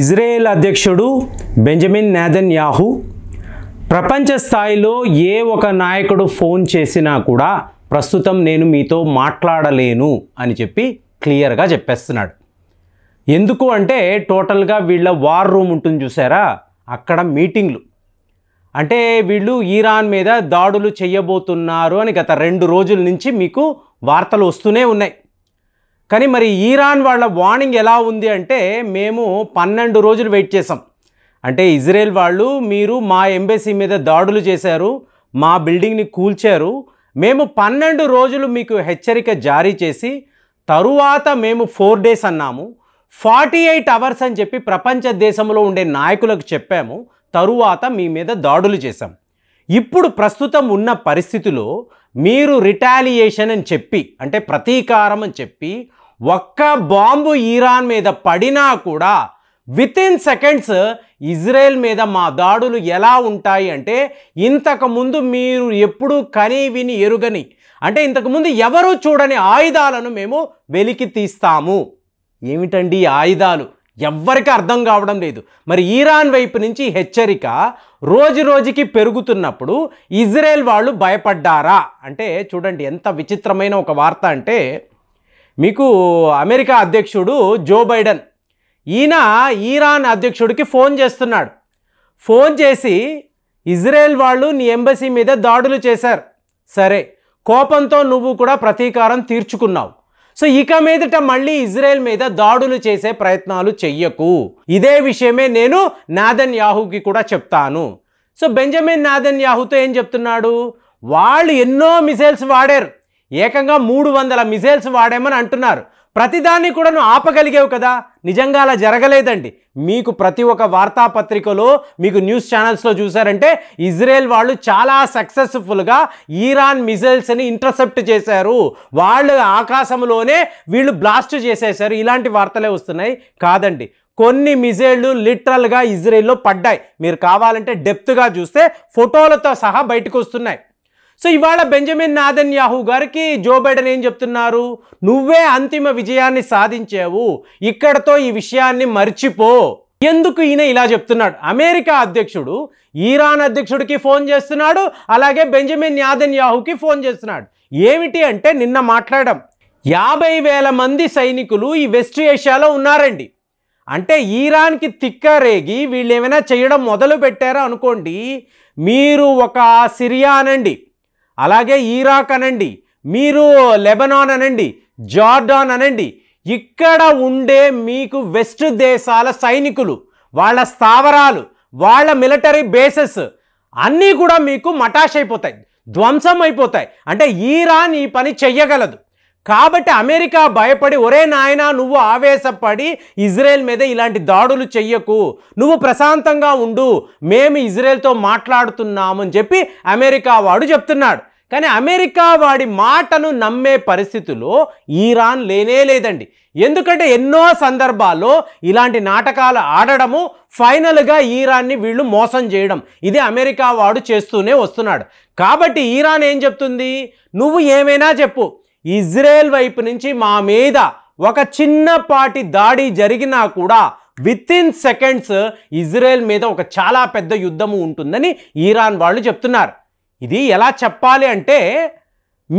Israel అధ్యక్షుడు Benjamin నేదన్ యాహు ప్రపంచ స్థాయిలో ఏ ఒక నాయకుడు ఫోన్ చేసినా కూడా ప్రస్తుతం నేను మీతో మాట్లాడలేను అని చెప్పి క్లియర్గా చెప్పేస్తున్నాడు ఎందుకు అంటే టోటల్గా వీళ్ళ వార్ రూమ్ ఉంటుంది చూసారా అక్కడ మీటింగ్లు అంటే వీళ్ళు ఈరాన్ మీద దాడులు చేయబోతున్నారు అని గత రెండు రోజుల నుంచి మీకు వార్తలు వస్తూనే ఉన్నాయి కానీ మరి ఈరాన్ వాళ్ళ వార్నింగ్ ఎలా ఉంది అంటే మేము పన్నెండు రోజులు వెయిట్ చేసాం అంటే ఇజ్రాయెల్ వాళ్ళు మీరు మా ఎంబెసీ మీద దాడులు చేశారు మా బిల్డింగ్ని కూల్చారు మేము పన్నెండు రోజులు మీకు హెచ్చరిక జారీ చేసి తరువాత మేము ఫోర్ డేస్ అన్నాము ఫార్టీ ఎయిట్ అవర్స్ అని చెప్పి ప్రపంచ దేశంలో ఉండే నాయకులకు చెప్పాము తరువాత మీ మీద దాడులు చేశాం ఇప్పుడు ప్రస్తుతం ఉన్న పరిస్థితిలో మీరు రిటాలియేషన్ అని చెప్పి అంటే ప్రతీకారం అని చెప్పి ఒక్క బాంబు ఇరాన్ మీద పడినా కూడా విత్ ఇన్ సెకండ్స్ ఇజ్రాయెల్ మీద మా దాడులు ఎలా ఉంటాయి అంటే ఇంతకుముందు మీరు ఎప్పుడూ కని విని ఎరుగని అంటే ఇంతకుముందు ఎవరూ చూడని ఆయుధాలను మేము వెలికి తీస్తాము ఏమిటండి ఆయుధాలు ఎవ్వరికి అర్థం కావడం లేదు మరి ఈరాన్ వైపు నుంచి హెచ్చరిక రోజు రోజుకి పెరుగుతున్నప్పుడు ఇజ్రాయెల్ వాళ్ళు భయపడ్డారా అంటే చూడండి ఎంత విచిత్రమైన ఒక వార్త అంటే మీకు అమెరికా అధ్యక్షుడు జో బైడెన్ ఈయన ఈరాన్ అధ్యక్షుడికి ఫోన్ చేస్తున్నాడు ఫోన్ చేసి ఇజ్రాయెల్ వాళ్ళు నీ ఎంబసీ మీద దాడులు చేశారు సరే కోపంతో నువ్వు కూడా ప్రతీకారం తీర్చుకున్నావు సో ఇక మీదట మళ్ళీ ఇజ్రాయెల్ మీద దాడులు చేసే ప్రయత్నాలు చెయ్యకు ఇదే విషయమే నేను నాదన్ యాహూకి కూడా చెప్తాను సో బెంజమిన్ నాదన్ యాహూతో ఏం చెప్తున్నాడు వాళ్ళు ఎన్నో మిసైల్స్ వాడారు ఏకంగా మూడు వందల మిజైల్స్ వాడేమని అంటున్నారు ప్రతిదాన్ని కూడాను ఆపగలిగేవు కదా నిజంగా అలా జరగలేదండి మీకు ప్రతి ఒక్క వార్తాపత్రికలో మీకు న్యూస్ ఛానల్స్లో చూసారంటే ఇజ్రాయెల్ వాళ్ళు చాలా సక్సెస్ఫుల్గా ఈరాన్ మిజైల్స్ని ఇంటర్సెప్ట్ చేశారు వాళ్ళు ఆకాశంలోనే వీళ్ళు బ్లాస్ట్ చేసేశారు ఇలాంటి వార్తలే వస్తున్నాయి కాదండి కొన్ని మిజైళ్ళు లిటరల్గా ఇజ్రాయెల్లో పడ్డాయి మీరు కావాలంటే డెప్త్గా చూస్తే ఫోటోలతో సహా బయటకు వస్తున్నాయి సో ఇవాళ బెంజమిన్ నాదన్ యాహూ గారికి జో బైడెన్ ఏం చెప్తున్నారు నువ్వే అంతిమ విజయాన్ని సాధించావు ఇక్కడతో ఈ విషయాన్ని మర్చిపో ఎందుకు ఈయన ఇలా చెప్తున్నాడు అమెరికా అధ్యక్షుడు ఈరాన్ అధ్యక్షుడికి ఫోన్ చేస్తున్నాడు అలాగే బెంజమిన్ యాదన్ యాహుకి ఫోన్ చేస్తున్నాడు ఏమిటి అంటే నిన్న మాట్లాడడం యాభై వేల మంది సైనికులు ఈ వెస్ట్ ఏషియాలో ఉన్నారండి అంటే ఈరాన్కి తిక్క రేగి వీళ్ళు ఏమైనా చేయడం మొదలు పెట్టారా అనుకోండి మీరు ఒక సిరియానండి అలాగే ఈరాక్ అనండి మీరు లెబనాన్ అనండి జార్డాన్ అనండి ఇక్కడ ఉండే మీకు వెస్ట్ దేశాల సైనికులు వాళ్ళ స్థావరాలు వాళ్ళ మిలిటరీ బేసెస్ అన్నీ కూడా మీకు మటాష్ అయిపోతాయి ధ్వంసం అయిపోతాయి అంటే ఈరాన్ ఈ పని చెయ్యగలదు కాబట్టి అమెరికా భయపడి ఒరే నాయన నువ్వు ఆవేశపడి ఇజ్రాయెల్ మీద ఇలాంటి దాడులు చెయ్యకు నువ్వు ప్రశాంతంగా ఉండు మేము ఇజ్రాయెల్తో మాట్లాడుతున్నామని చెప్పి అమెరికా వాడు చెప్తున్నాడు కానీ అమెరికా వాడి మాటను నమ్మే పరిస్థితుల్లో ఈరాన్ లేనే లేదండి ఎందుకంటే ఎన్నో సందర్భాల్లో ఇలాంటి నాటకాలు ఆడడము ఫైనల్గా ఈరాన్ని వీళ్ళు మోసం చేయడం ఇది అమెరికా వాడు చేస్తూనే వస్తున్నాడు కాబట్టి ఈరాన్ ఏం చెప్తుంది నువ్వు ఏమైనా చెప్పు ఇజ్రాయెల్ వైపు నుంచి మా మీద ఒక చిన్నపాటి దాడి జరిగినా కూడా విత్ ఇన్ సెకండ్స్ ఇజ్రాయెల్ మీద ఒక చాలా పెద్ద యుద్ధము ఉంటుందని ఈరాన్ వాళ్ళు చెప్తున్నారు ఇది ఎలా చెప్పాలి అంటే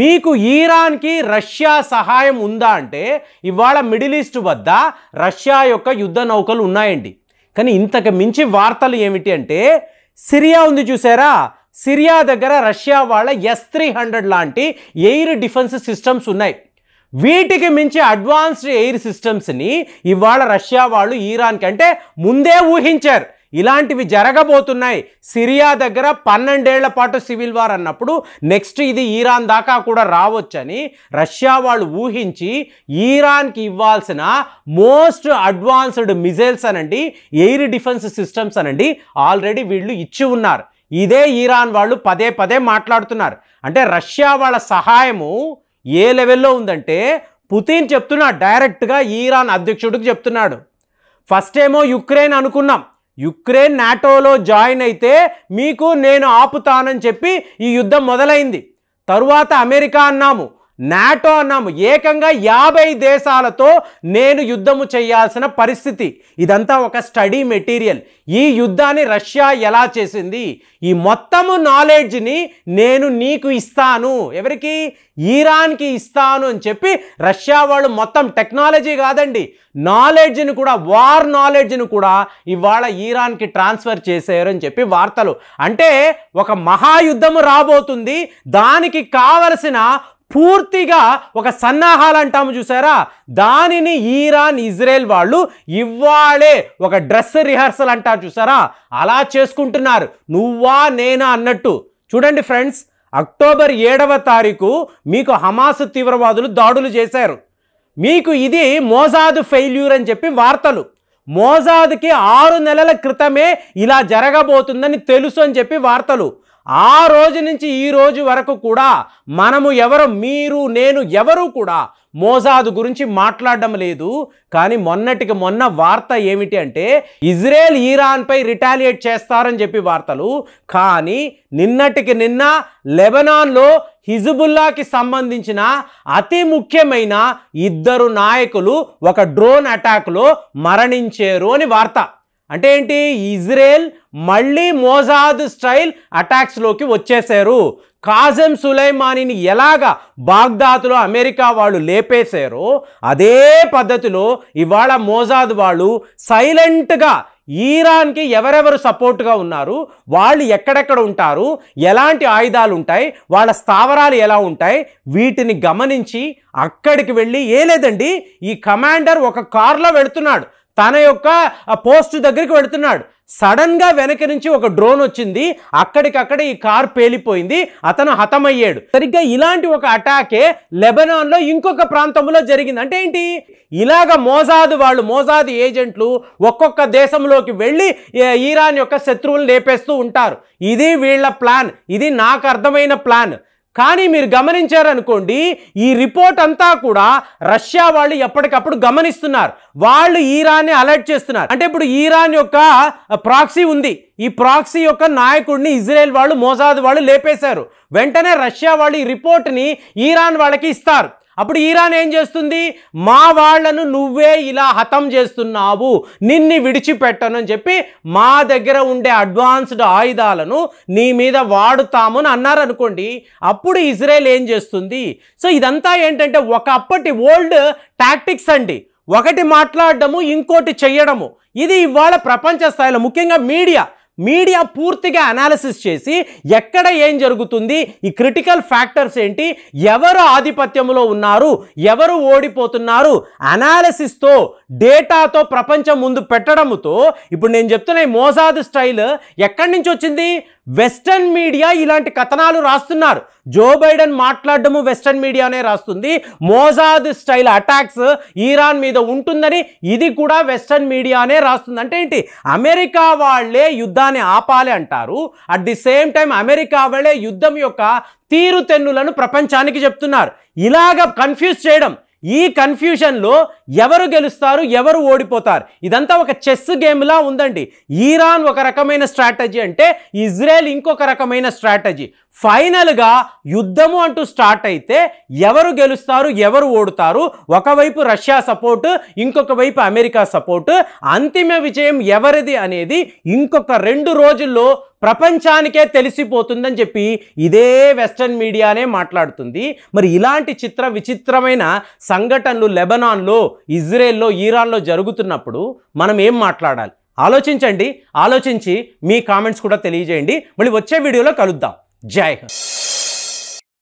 మీకు ఈరాన్కి రష్యా సహాయం ఉందా అంటే ఇవాళ మిడిల్ ఈస్ట్ వద్ద రష్యా యొక్క యుద్ధ నౌకలు ఉన్నాయండి కానీ ఇంతకు మించి వార్తలు ఏమిటి అంటే సిరియా ఉంది చూసారా సిరియా దగ్గర రష్యా వాళ్ళ ఎస్ త్రీ హండ్రెడ్ లాంటి ఎయిర్ డిఫెన్స్ సిస్టమ్స్ ఉన్నాయి వీటికి మించి అడ్వాన్స్డ్ ఎయిర్ సిస్టమ్స్ని ఇవాళ రష్యా వాళ్ళు ఈరాన్కి అంటే ముందే ఊహించారు ఇలాంటివి జరగబోతున్నాయి సిరియా దగ్గర పన్నెండేళ్ల పాటు సివిల్ వార్ అన్నప్పుడు నెక్స్ట్ ఇది ఈరాన్ దాకా కూడా రావచ్చని రష్యా వాళ్ళు ఊహించి ఈరాన్కి ఇవ్వాల్సిన మోస్ట్ అడ్వాన్స్డ్ మిజైల్స్ అనండి ఎయిర్ డిఫెన్స్ సిస్టమ్స్ అనండి ఆల్రెడీ వీళ్ళు ఇచ్చి ఉన్నారు ఇదే ఈరాన్ వాళ్ళు పదే పదే మాట్లాడుతున్నారు అంటే రష్యా వాళ్ళ సహాయము ఏ లెవెల్లో ఉందంటే పుతిన్ చెప్తున్నా డైరెక్ట్గా ఈరాన్ అధ్యక్షుడికి చెప్తున్నాడు ఫస్ట్ ఏమో యుక్రెయిన్ అనుకున్నాం యుక్రెయిన్ నాటోలో జాయిన్ అయితే మీకు నేను ఆపుతానని చెప్పి ఈ యుద్ధం మొదలైంది తరువాత అమెరికా అన్నాము నాటో అన్నాము ఏకంగా యాభై దేశాలతో నేను యుద్ధము చేయాల్సిన పరిస్థితి ఇదంతా ఒక స్టడీ మెటీరియల్ ఈ యుద్ధాన్ని రష్యా ఎలా చేసింది ఈ మొత్తము నాలెడ్జ్ని నేను నీకు ఇస్తాను ఎవరికి ఈరాన్కి ఇస్తాను అని చెప్పి రష్యా వాళ్ళు మొత్తం టెక్నాలజీ కాదండి నాలెడ్జ్ని కూడా వార్ నాలెడ్జ్ని కూడా ఇవాళ ఈరాన్కి ట్రాన్స్ఫర్ అని చెప్పి వార్తలు అంటే ఒక మహాయుద్ధము రాబోతుంది దానికి కావలసిన పూర్తిగా ఒక సన్నాహాలు అంటాము చూసారా దానిని ఈరాన్ ఇజ్రాయెల్ వాళ్ళు ఇవ్వాలే ఒక డ్రెస్ రిహార్సల్ అంటారు చూసారా అలా చేసుకుంటున్నారు నువ్వా నేనా అన్నట్టు చూడండి ఫ్రెండ్స్ అక్టోబర్ ఏడవ తారీఖు మీకు హమాస్ తీవ్రవాదులు దాడులు చేశారు మీకు ఇది మోజాదు ఫెయిల్యూర్ అని చెప్పి వార్తలు మోజాద్కి ఆరు నెలల క్రితమే ఇలా జరగబోతుందని తెలుసు అని చెప్పి వార్తలు ఆ రోజు నుంచి ఈ రోజు వరకు కూడా మనము ఎవరు మీరు నేను ఎవరు కూడా మోజాదు గురించి మాట్లాడడం లేదు కానీ మొన్నటికి మొన్న వార్త ఏమిటి అంటే ఇజ్రాయెల్ ఈరాన్పై రిటాలియేట్ చేస్తారని చెప్పి వార్తలు కానీ నిన్నటికి నిన్న లెబనాన్లో హిజుబుల్లాకి సంబంధించిన అతి ముఖ్యమైన ఇద్దరు నాయకులు ఒక డ్రోన్ అటాక్లో మరణించారు అని వార్త అంటే ఏంటి ఇజ్రాయెల్ మళ్ళీ మోజాద్ స్టైల్ అటాక్స్లోకి వచ్చేశారు కాజం సులైమానిని ఎలాగ బాగ్దాద్లో అమెరికా వాళ్ళు లేపేశారో అదే పద్ధతిలో ఇవాళ మోజాద్ వాళ్ళు సైలెంట్గా ఈరాన్కి ఎవరెవరు సపోర్ట్గా ఉన్నారు వాళ్ళు ఎక్కడెక్కడ ఉంటారు ఎలాంటి ఆయుధాలు ఉంటాయి వాళ్ళ స్థావరాలు ఎలా ఉంటాయి వీటిని గమనించి అక్కడికి వెళ్ళి ఏ లేదండి ఈ కమాండర్ ఒక కార్లో వెళుతున్నాడు తన యొక్క పోస్టు దగ్గరికి వెళుతున్నాడు సడన్గా వెనక నుంచి ఒక డ్రోన్ వచ్చింది అక్కడికక్కడ ఈ కార్ పేలిపోయింది అతను హతమయ్యాడు సరిగ్గా ఇలాంటి ఒక అటాకే లెబనాన్లో ఇంకొక ప్రాంతంలో జరిగింది అంటే ఏంటి ఇలాగ మోజాదు వాళ్ళు మోజాదు ఏజెంట్లు ఒక్కొక్క దేశంలోకి వెళ్ళి ఈరాన్ యొక్క శత్రువులు లేపేస్తూ ఉంటారు ఇది వీళ్ళ ప్లాన్ ఇది నాకు అర్థమైన ప్లాన్ కానీ మీరు గమనించారనుకోండి ఈ రిపోర్ట్ అంతా కూడా రష్యా వాళ్ళు ఎప్పటికప్పుడు గమనిస్తున్నారు వాళ్ళు ఈరాన్ని అలర్ట్ చేస్తున్నారు అంటే ఇప్పుడు ఈరాన్ యొక్క ప్రాక్సీ ఉంది ఈ ప్రాక్సీ యొక్క నాయకుడిని ఇజ్రాయెల్ వాళ్ళు మోసాద్ వాళ్ళు లేపేశారు వెంటనే రష్యా వాళ్ళు ఈ రిపోర్ట్ని ఈరాన్ వాళ్ళకి ఇస్తారు అప్పుడు ఈరాన్ ఏం చేస్తుంది మా వాళ్లను నువ్వే ఇలా హతం చేస్తున్నావు నిన్ని విడిచిపెట్టను అని చెప్పి మా దగ్గర ఉండే అడ్వాన్స్డ్ ఆయుధాలను నీ మీద వాడుతాము అని అన్నారనుకోండి అప్పుడు ఇజ్రాయెల్ ఏం చేస్తుంది సో ఇదంతా ఏంటంటే ఒకప్పటి ఓల్డ్ టాక్టిక్స్ అండి ఒకటి మాట్లాడడము ఇంకోటి చెయ్యడము ఇది ఇవాళ ప్రపంచ స్థాయిలో ముఖ్యంగా మీడియా మీడియా పూర్తిగా అనాలిసిస్ చేసి ఎక్కడ ఏం జరుగుతుంది ఈ క్రిటికల్ ఫ్యాక్టర్స్ ఏంటి ఎవరు ఆధిపత్యంలో ఉన్నారు ఎవరు ఓడిపోతున్నారు అనాలిసిస్తో డేటాతో ప్రపంచం ముందు పెట్టడంతో ఇప్పుడు నేను చెప్తున్న మోసాదు స్టైల్ ఎక్కడి నుంచి వచ్చింది వెస్టర్న్ మీడియా ఇలాంటి కథనాలు రాస్తున్నారు జో బైడెన్ మాట్లాడడము వెస్టర్న్ మీడియానే రాస్తుంది మోజాద్ స్టైల్ అటాక్స్ ఈరాన్ మీద ఉంటుందని ఇది కూడా వెస్టర్న్ మీడియానే రాస్తుంది అంటే ఏంటి అమెరికా వాళ్లే యుద్ధాన్ని ఆపాలి అంటారు at the same time America వాళ్ళే యుద్ధం యొక్క తీరుతెన్నులను ప్రపంచానికి చెప్తున్నారు ఇలాగ కన్ఫ్యూజ్ చేయడం ఈ కన్ఫ్యూజన్లో ఎవరు గెలుస్తారు ఎవరు ఓడిపోతారు ఇదంతా ఒక చెస్ గేమ్లా ఉందండి ఈరాన్ ఒక రకమైన స్ట్రాటజీ అంటే ఇజ్రాయెల్ ఇంకొక రకమైన స్ట్రాటజీ ఫైనల్గా యుద్ధము అంటూ స్టార్ట్ అయితే ఎవరు గెలుస్తారు ఎవరు ఓడుతారు ఒకవైపు రష్యా సపోర్టు ఇంకొక వైపు అమెరికా సపోర్టు అంతిమ విజయం ఎవరిది అనేది ఇంకొక రెండు రోజుల్లో ప్రపంచానికే తెలిసిపోతుందని చెప్పి ఇదే వెస్ట్రన్ మీడియానే మాట్లాడుతుంది మరి ఇలాంటి చిత్ర విచిత్రమైన సంఘటనలు లెబనాన్లో ఇజ్రాయెల్లో ఈరాన్లో జరుగుతున్నప్పుడు మనం ఏం మాట్లాడాలి ఆలోచించండి ఆలోచించి మీ కామెంట్స్ కూడా తెలియజేయండి మళ్ళీ వచ్చే వీడియోలో కలుద్దాం జై హింద్